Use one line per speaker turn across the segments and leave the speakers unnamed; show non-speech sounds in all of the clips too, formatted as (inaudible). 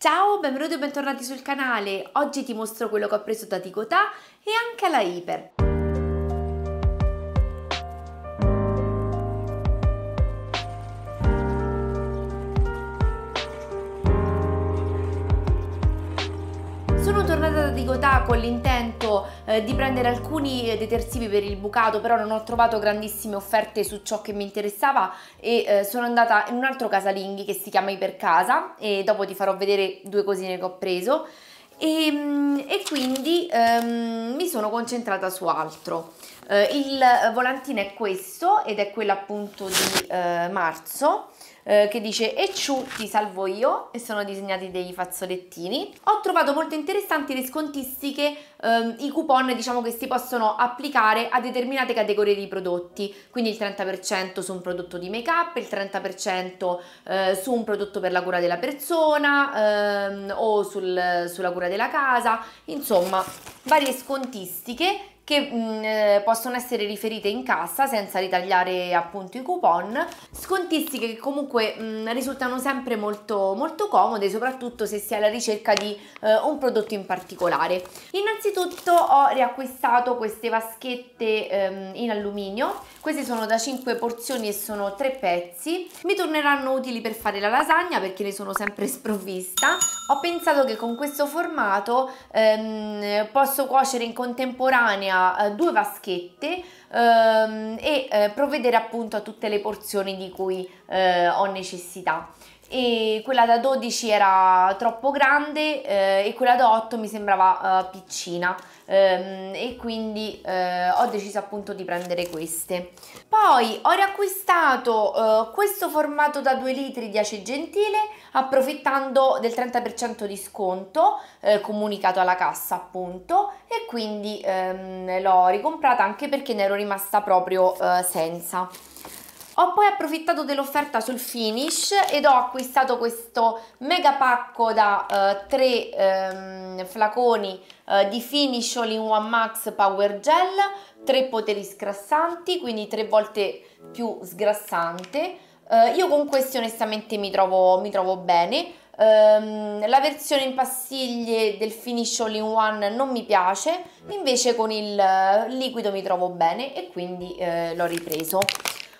Ciao, benvenuti o bentornati sul canale. Oggi ti mostro quello che ho preso da Ticotà e anche alla Iper. Sono tornata da Ticotà con l'intento eh, di prendere alcuni detersivi per il bucato, però non ho trovato grandissime offerte su ciò che mi interessava e eh, sono andata in un altro casalinghi che si chiama Ipercasa e dopo ti farò vedere due cosine che ho preso e, ehm, e quindi ehm, mi sono concentrata su altro. Eh, il volantino è questo ed è quello appunto di eh, marzo eh, che dice E ciù ti salvo io e sono disegnati dei fazzolettini. Ho trovato molto interessanti le scontistiche, ehm, i coupon diciamo che si possono applicare a determinate categorie di prodotti, quindi il 30% su un prodotto di make up, il 30% eh, su un prodotto per la cura della persona ehm, o sul, sulla cura della casa, insomma varie scontistiche che mh, mm, eh, possono essere riferite in cassa senza ritagliare appunto i coupon, scontistiche che comunque mh, mm, risultano sempre molto, molto comode, soprattutto se si è alla ricerca di eh, un prodotto in particolare. Innanzitutto ho riacquistato queste vaschette ehm, in alluminio, queste sono da 5 porzioni e sono 3 pezzi, mi torneranno utili per fare la lasagna perché ne sono sempre (laughs) sprovvista. Ho pensato che con questo formato ehm, posso cuocere in contemporanea eh, due vaschette ehm, e eh, provvedere appunto a tutte le porzioni di cui eh, ho necessità e quella da 12 era troppo grande eh, e quella da 8 mi sembrava eh, piccina ehm, e quindi eh, ho deciso appunto di prendere queste. Poi ho riacquistato eh, questo formato da 2 litri di Ace Gentile approfittando del 30% di sconto eh, comunicato alla cassa appunto e quindi ehm, l'ho ricomprata anche perché ne ero rimasta proprio eh, senza. Ho poi approfittato dell'offerta sul finish ed ho acquistato questo mega pacco da eh, tre ehm, flaconi eh, di finish all in one max power gel, tre poteri sgrassanti, quindi tre volte più sgrassante. Uh, io con questi onestamente mi trovo, mi trovo bene. Um, la versione in pastiglie del Finish All in One non mi piace, invece con il uh, liquido mi trovo bene e quindi uh, l'ho ripreso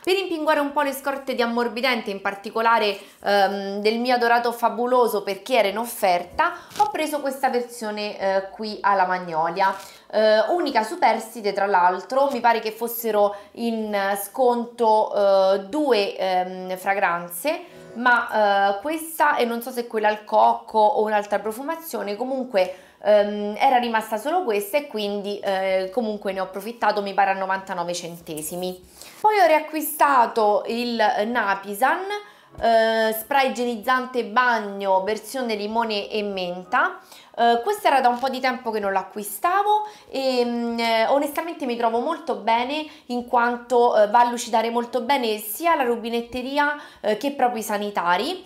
per impinguare un po' le scorte di ammorbidente, in particolare ehm, del mio adorato fabuloso perché era in offerta, ho preso questa versione eh, qui alla Magnolia. Eh, unica superstite tra l'altro, mi pare che fossero in sconto eh, due ehm, fragranze ma eh, questa e non so se quella al cocco o un'altra profumazione comunque Um, era rimasta solo questa e quindi eh, comunque ne ho approfittato, mi pare a 99 centesimi. Poi ho riacquistato il Napisan, eh, spray igienizzante bagno versione limone e menta, eh, questa era da un po' di tempo che non l'acquistavo e um, onestamente mi trovo molto bene in quanto uh, va a lucidare molto bene sia la rubinetteria uh, che proprio i sanitari,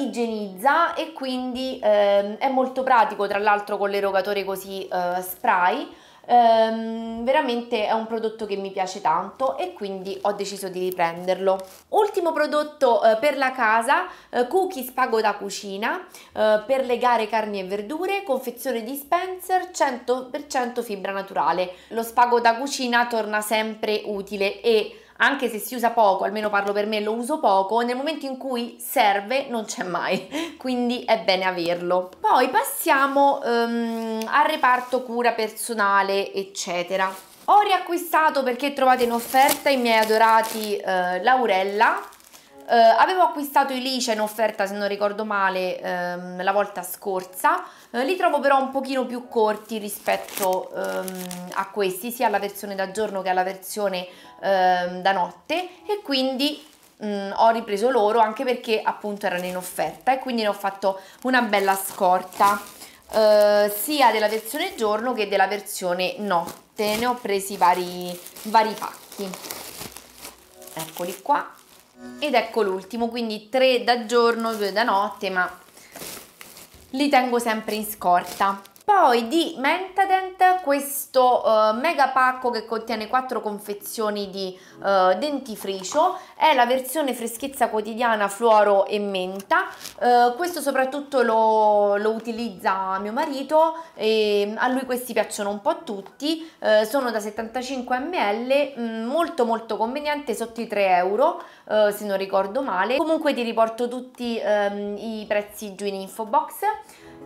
igienizza e quindi ehm, è molto pratico tra l'altro con l'erogatore così spray ehm, veramente è un prodotto che mi piace tanto e quindi ho deciso di riprenderlo. Ultimo prodotto eh, per la casa, eh, cookies pago da cucina eh, per legare carni e verdure, confezione dispenser 100% fibra naturale. Lo spago da cucina torna sempre utile e anche se si usa poco, almeno parlo per me, lo uso poco, nel momento in cui serve non c'è mai, (laughs) quindi è bene averlo. Poi passiamo um, al reparto cura personale, eccetera. Ho riacquistato perché trovate in offerta i miei adorati uh, Laurella, eh, avevo acquistato i Licia in offerta se non ricordo male ehm, la volta scorsa eh, li trovo però un pochino più corti rispetto ehm, a questi sia alla versione da giorno che alla versione ehm, da notte e quindi Mm, ho ripreso loro anche perché appunto erano in offerta e quindi ne ho fatto una bella scorta eh, sia della versione giorno che della versione notte ne ho presi vari, vari pacchi eccoli qua ed ecco l'ultimo quindi tre da giorno due da notte ma li tengo sempre in scorta poi di Mentadent questo uh, mega pacco che contiene 4 confezioni di uh, dentifricio, è la versione freschezza quotidiana fluoro e menta, uh, questo soprattutto lo, lo, utilizza mio marito e mm, a lui questi piacciono un po' a tutti, sono da 75 ml, mh, molto molto conveniente, sotto i 3 euro se non ricordo male, comunque ti riporto tutti um, i prezzi giù in info box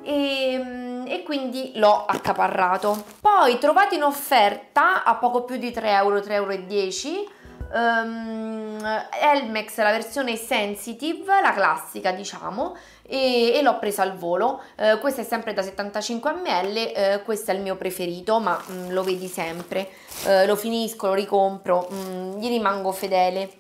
e, ehm, e quindi l'ho accaparrato. Poi trovato in offerta a poco più di 3 euro, 3,10 euro um, Elmex la versione sensitive, la classica diciamo, e, e l'ho presa al volo. Uh, questa è sempre da 75 ml, uh, questo è il mio preferito, ma um, lo vedi sempre. Uh, lo finisco, lo ricompro, um, gli rimango fedele.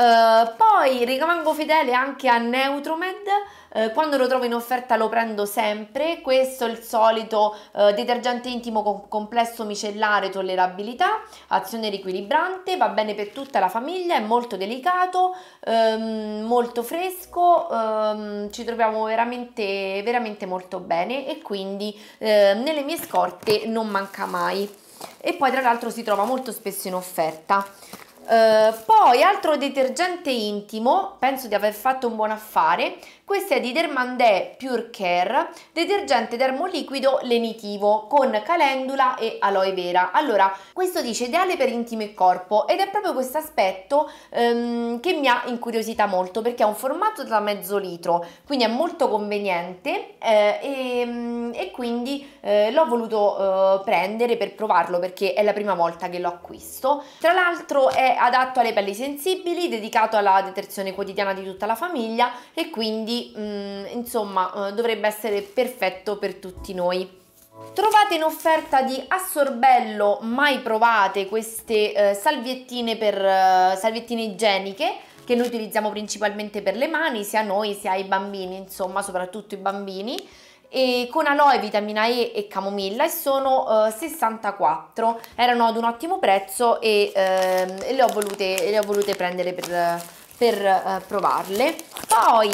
Eh, poi rimango fedele anche a Neutromed eh, quando lo trovo in offerta lo prendo sempre, questo è il solito eh, detergente intimo con complesso micellare tollerabilità, azione riequilibrante, va bene per tutta la famiglia, è molto delicato, ehm, molto fresco, ehm, ci troviamo veramente, veramente molto bene e quindi eh, nelle mie scorte non manca mai e poi tra l'altro si trova molto spesso in offerta. Eh, poi altro detergente intimo, penso di aver fatto un buon affare, questo è di Dermandè Pure Care, detergente dermoliquido lenitivo con calendula e aloe vera. Allora, questo dice ideale per intimo e corpo ed è proprio questo aspetto ehm, che mi ha incuriosita molto perché ha un formato da mezzo litro, quindi è molto conveniente eh, e, mm, e, quindi eh, l'ho voluto eh, prendere per provarlo perché è la prima volta che lo acquisto. Tra l'altro è adatto alle pelli sensibili, dedicato alla detersione quotidiana di tutta la famiglia e quindi mh, mm, insomma eh, dovrebbe essere perfetto per tutti noi. Trovate in offerta di assorbello mai provate queste eh, salviettine, per, eh, salviettine igieniche che noi utilizziamo principalmente per le mani, sia noi sia ai bambini, insomma, soprattutto i bambini e con aloe, vitamina E e camomilla e sono eh, 64 erano ad un ottimo prezzo e ehm, le, ho volute, le, ho volute, prendere per, per eh, provarle poi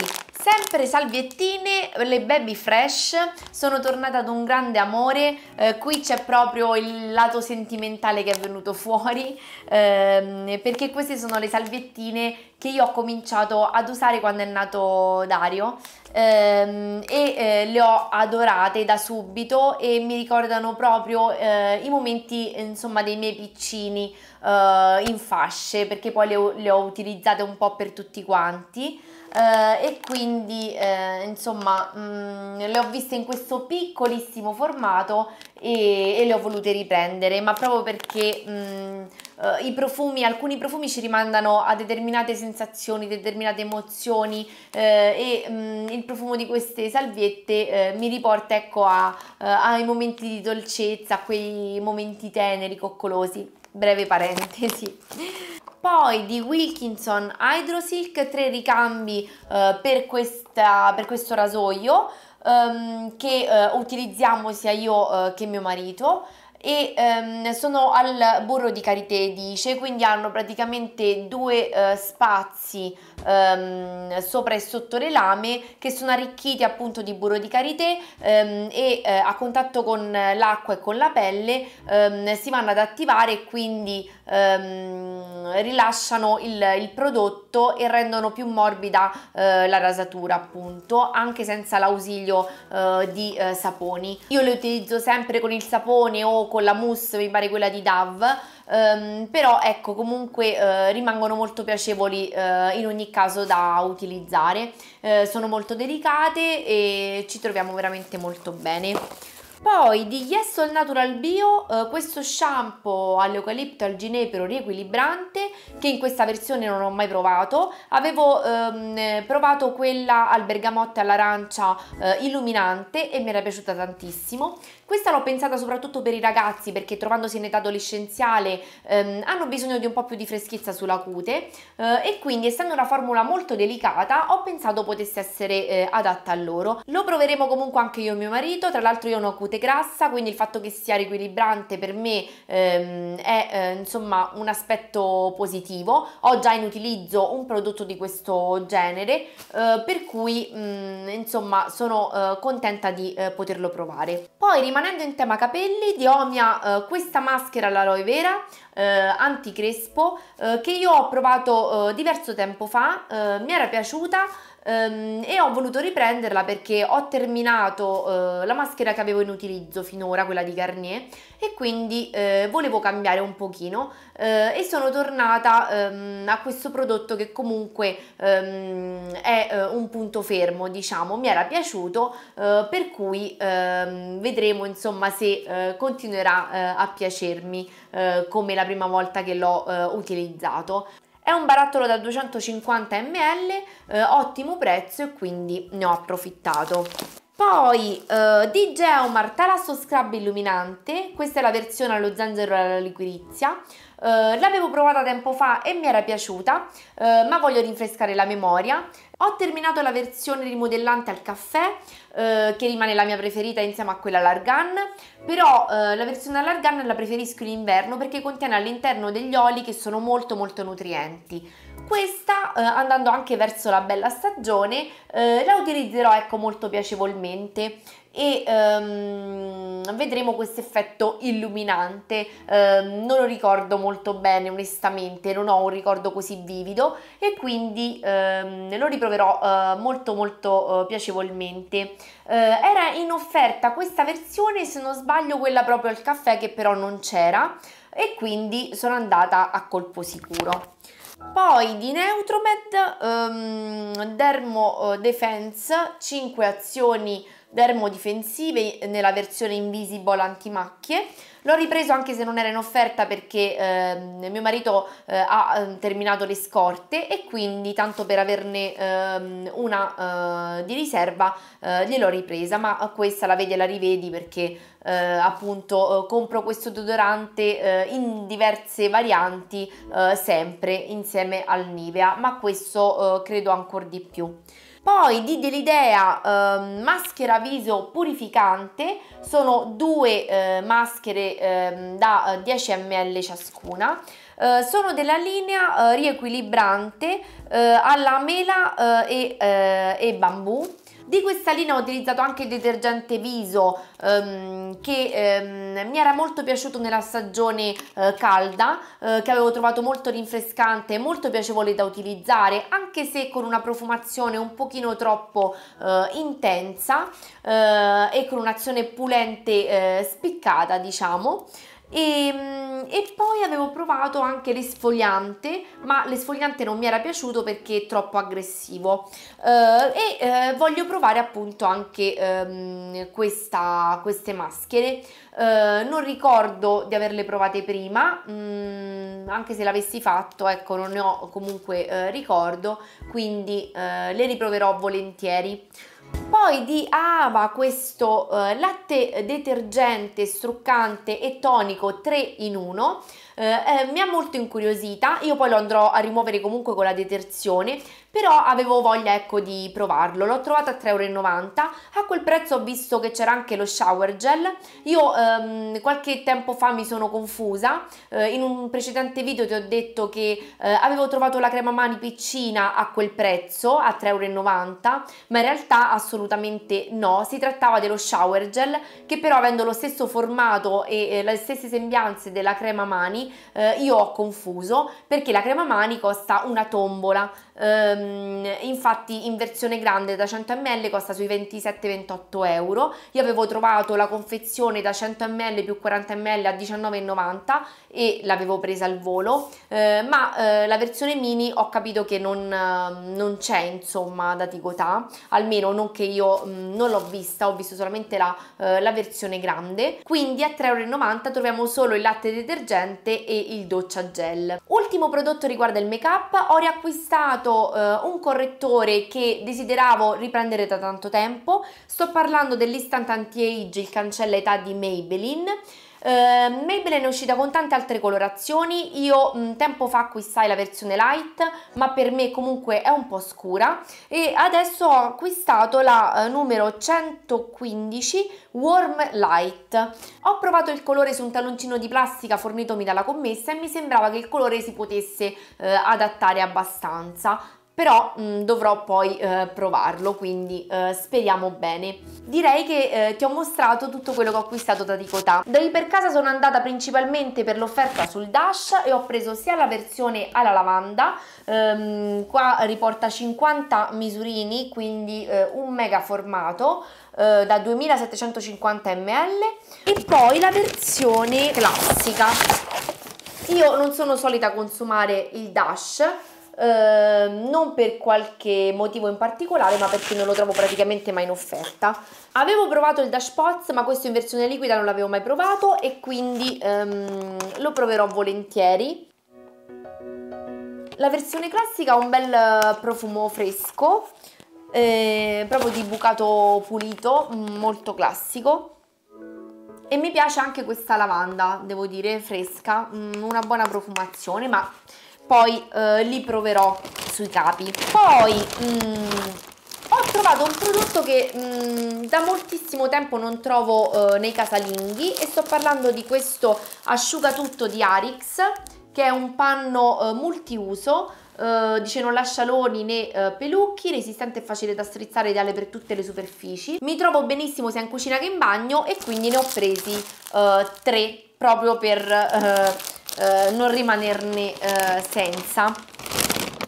Sempre salviettine, le baby fresh, sono tornata ad un grande amore, eh, qui c'è proprio il lato sentimentale che è venuto fuori, ehm, perché queste sono le salviettine che io ho cominciato ad usare quando è nato Dario ehm, e eh, le ho adorate da subito e mi ricordano proprio eh, i momenti insomma dei miei piccini eh, in fasce perché poi le ho, le ho utilizzate un po' per tutti quanti. Uh, e quindi uh, insomma mh, mm, le ho viste in questo piccolissimo formato e, e le ho volute riprendere ma proprio perché mh, mm, eh, uh, i profumi, alcuni profumi ci rimandano a determinate sensazioni, determinate emozioni e mh, mm, il profumo di queste salviette mi riporta ecco a, ai momenti di dolcezza, a quei momenti teneri, coccolosi, breve parentesi poi di Wilkinson Hydrosilk, tre ricambi eh, per, questa, per, questo rasoio ehm, che eh, utilizziamo sia io eh, che mio marito e ehm, sono al burro di karité dice quindi hanno praticamente due eh, spazi ehm, sopra e sotto le lame che sono arricchiti appunto di burro di karité ehm, e eh, a contatto con l'acqua e con la pelle ehm, si vanno ad attivare e quindi ehm, rilasciano il, il, prodotto e rendono più morbida eh, la rasatura appunto anche senza l'ausilio eh, di eh, saponi io le utilizzo sempre con il sapone o con la mousse mi pare quella di Dove um, però ecco comunque uh, rimangono molto piacevoli uh, in ogni caso da utilizzare, uh, sono molto delicate e ci troviamo veramente molto bene. Poi di Yes All Natural Bio, eh, questo shampoo all'eucalipto al ginepro riequilibrante che in questa versione non ho mai provato, avevo ehm, provato quella al bergamotto e all'arancia eh, illuminante e mi era piaciuta tantissimo, questa l'ho pensata soprattutto per i ragazzi perché trovandosi in età adolescenziale ehm, hanno bisogno di un po' più di freschezza sulla cute eh, e quindi essendo una formula molto delicata ho pensato potesse essere eh, adatta a loro. Lo proveremo comunque anche io e mio marito, tra l'altro io non ho cute grassa quindi il fatto che sia riequilibrante per me ehm, è eh, insomma un aspetto positivo. Ho già in utilizzo un prodotto di questo genere eh, per cui mh, mm, insomma sono eh, contenta di eh, poterlo provare. Poi rimanendo in tema capelli di Omia eh, questa maschera all'aloe vera eh, anticrespo eh, che io ho provato eh, diverso tempo fa eh, mi era piaciuta ehm, e ho voluto riprenderla perché ho terminato eh, la maschera che avevo in utilizzo finora, quella di Garnier, e quindi eh, volevo cambiare un pochino eh, e sono tornata ehm, a questo prodotto che comunque ehm, è eh, un punto fermo, diciamo, mi era piaciuto, eh, per cui ehm, vedremo insomma se eh, continuerà a piacermi come la prima volta che l'ho utilizzato. È un barattolo da 250 ml, eh, ottimo prezzo e quindi ne ho approfittato. Poi eh, di Geomar Talasso Scrub Illuminante, questa è la versione allo zenzero e alla liquirizia, eh, l'avevo provata tempo fa e mi era piaciuta eh, ma voglio rinfrescare la memoria ho terminato la versione rimodellante al caffè eh, che rimane la mia preferita insieme a quella all'argan però eh, la versione all'argan la preferisco in inverno perché contiene all'interno degli oli che sono molto molto nutrienti questa eh, andando anche verso la bella stagione eh, la utilizzerò ecco molto piacevolmente e ehm, vedremo questo effetto illuminante eh, non lo ricordo molto bene onestamente non ho un ricordo così vivido e quindi ehm, lo riproverò eh, molto molto eh, piacevolmente eh, era in offerta questa versione se non sbaglio quella proprio al caffè che però non c'era e quindi sono andata a colpo sicuro poi di Neutromed um, Dermo eh, Defense 5 azioni dermodifensive eh, nella versione Invisible antimacchie. L'ho ripreso anche se non era in offerta perché eh, mio marito eh, ha ehm, terminato le scorte e quindi tanto per averne ehm, eh, una di riserva eh, gliel'ho ripresa, ma questa la vedi e la rivedi perché eh, appunto compro questo deodorante in diverse varianti sempre insieme al Nivea, ma questo credo ancora di più. Poi di Delidea eh, maschera viso purificante, sono due eh, maschere ehm, eh, da 10 ml ciascuna. Eh, sono della linea eh, riequilibrante eh, alla mela e, e bambù di questa linea ho utilizzato anche il detergente viso ehm, che ehm, mi era molto piaciuto nella stagione eh, calda, eh, che avevo trovato molto rinfrescante e molto piacevole da utilizzare, anche se con una profumazione un pochino troppo eh, intensa eh, e con un'azione pulente eh, spiccata, diciamo. E, mm, e, poi avevo provato anche l'esfoliante ma l'esfoliante non mi era piaciuto perché è troppo aggressivo eh, e eh, voglio provare appunto anche ehm, questa, queste maschere eh, non ricordo di averle provate prima mh, mm, anche se l'avessi fatto ecco non ne ho comunque eh, ricordo quindi eh, le riproverò volentieri poi di Ava questo eh, latte detergente, struccante e tonico 3 in 1 eh, eh, mi ha molto incuriosita, io poi lo andrò a rimuovere comunque con la detersione, però avevo voglia ecco di provarlo, l'ho trovato a 3,90 euro, a quel prezzo ho visto che c'era anche lo shower gel, io ehm, qualche tempo fa mi sono confusa, eh, in un precedente video ti ho detto che eh, avevo trovato la crema mani piccina a quel prezzo, a 3,90 euro, ma in realtà assolutamente assolutamente no, si trattava dello shower gel che però avendo lo stesso formato e eh, le stesse sembianze della crema mani eh, io ho confuso perché la crema mani costa una tombola, ehm, infatti in versione grande da 100 ml costa sui 27-28 euro, io avevo trovato la confezione da 100 ml più 40 ml a 19,90 e l'avevo presa al volo, eh, ma eh, la versione mini ho capito che non, ehm, non c'è insomma da Tigotà, almeno non che io mh, mm, non l'ho vista, ho visto solamente la, eh, la versione grande, quindi a 3,90€ troviamo solo il latte detergente e il doccia gel. Ultimo prodotto riguarda il make up, ho riacquistato eh, un correttore che desideravo riprendere da tanto tempo, sto parlando dell'Instant Anti-Age, il cancella età di Maybelline, eh, Maybelline è uscita con tante altre colorazioni, io mh, tempo fa acquistai la versione light ma per me comunque è un po' scura e adesso ho acquistato la eh, numero 115 Warm Light. Ho provato il colore su un talloncino di plastica fornitomi dalla commessa e mi sembrava che il colore si potesse eh, adattare abbastanza però mh, mm, dovrò poi eh, provarlo, quindi eh, speriamo bene. Direi che eh, ti ho mostrato tutto quello che ho acquistato da Ticotà. Da Ipercasa sono andata principalmente per l'offerta sul Dash e ho preso sia la versione alla lavanda, ehm, qua riporta 50 misurini, quindi eh, un mega formato, eh, da 2750 ml e poi la versione classica. Io non sono solita consumare il Dash, Ehm, non per qualche motivo in particolare ma perché non lo trovo praticamente mai in offerta avevo provato il Dash Pots ma questo in versione liquida non l'avevo mai provato e quindi ehm, lo proverò volentieri la versione classica ha un bel profumo fresco eh, proprio di bucato pulito mm, molto classico e mi piace anche questa lavanda, devo dire, fresca, mm, una buona profumazione, ma poi eh, li proverò sui capi. Poi mh, mm, ho trovato un prodotto che mh, mm, da moltissimo tempo non trovo eh, nei casalinghi e sto parlando di questo asciugatutto di Arix che è un panno eh, multiuso Uh, dice non lascia loni né uh, pelucchi, resistente e facile da strizzare, ideale per tutte le superfici. Mi trovo benissimo sia in cucina che in bagno e quindi ne ho presi uh, tre proprio per eh, non rimanerne eh, senza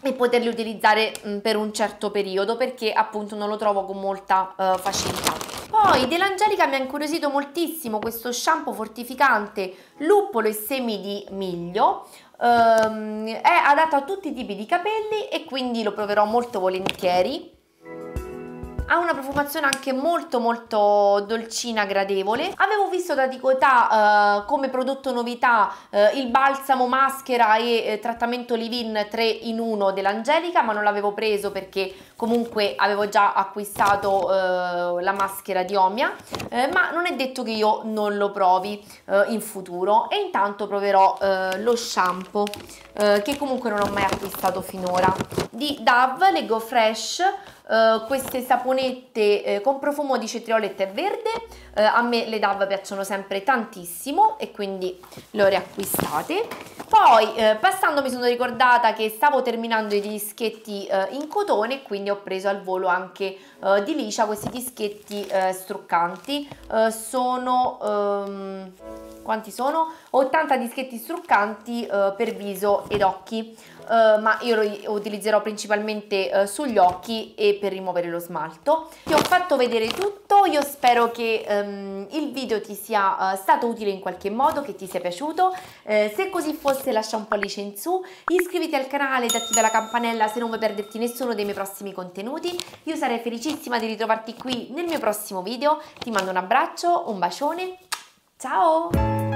e poterli utilizzare mh, mm, per un certo periodo perché appunto non lo trovo con molta eh, facilità. Poi dell'Angelica mi ha incuriosito moltissimo questo shampoo fortificante luppolo e semi di miglio ehm, è adatto a tutti i tipi di capelli e quindi lo proverò molto volentieri ha una profumazione anche molto molto dolcina, gradevole. Avevo visto da Dicotà eh, come prodotto novità eh, il balsamo maschera e eh, trattamento leave-in 3 in 1 dell'Angelica, ma non l'avevo preso perché comunque avevo già acquistato eh, la maschera di Omia, eh, ma non è detto che io non lo provi eh, in futuro e intanto proverò lo shampoo che comunque non ho mai acquistato finora. Di Dove, Lego Fresh, queste sapone limonette eh, con profumo di cetriolo e tè verde, eh, a me le DAV piacciono sempre tantissimo e quindi le ho riacquistate. Poi eh, passando mi sono ricordata che stavo terminando i dischetti eh, in cotone quindi ho preso al volo anche eh, di Licia questi dischetti eh, struccanti, sono... Ehm, quanti sono? 80 dischetti struccanti per viso ed occhi. Eh, ma io lo utilizzerò principalmente eh, sugli occhi e per rimuovere lo smalto. Ti ho fatto vedere tutto, io spero che ehm, il video ti sia eh, stato utile in qualche modo, che ti sia piaciuto. Eh, se così fosse lascia un pollice in su, iscriviti al canale ed attiva la campanella se non vuoi perderti nessuno dei miei prossimi contenuti. Io sarei felicissima di ritrovarti qui nel mio prossimo video. Ti mando un abbraccio, un bacione, ciao!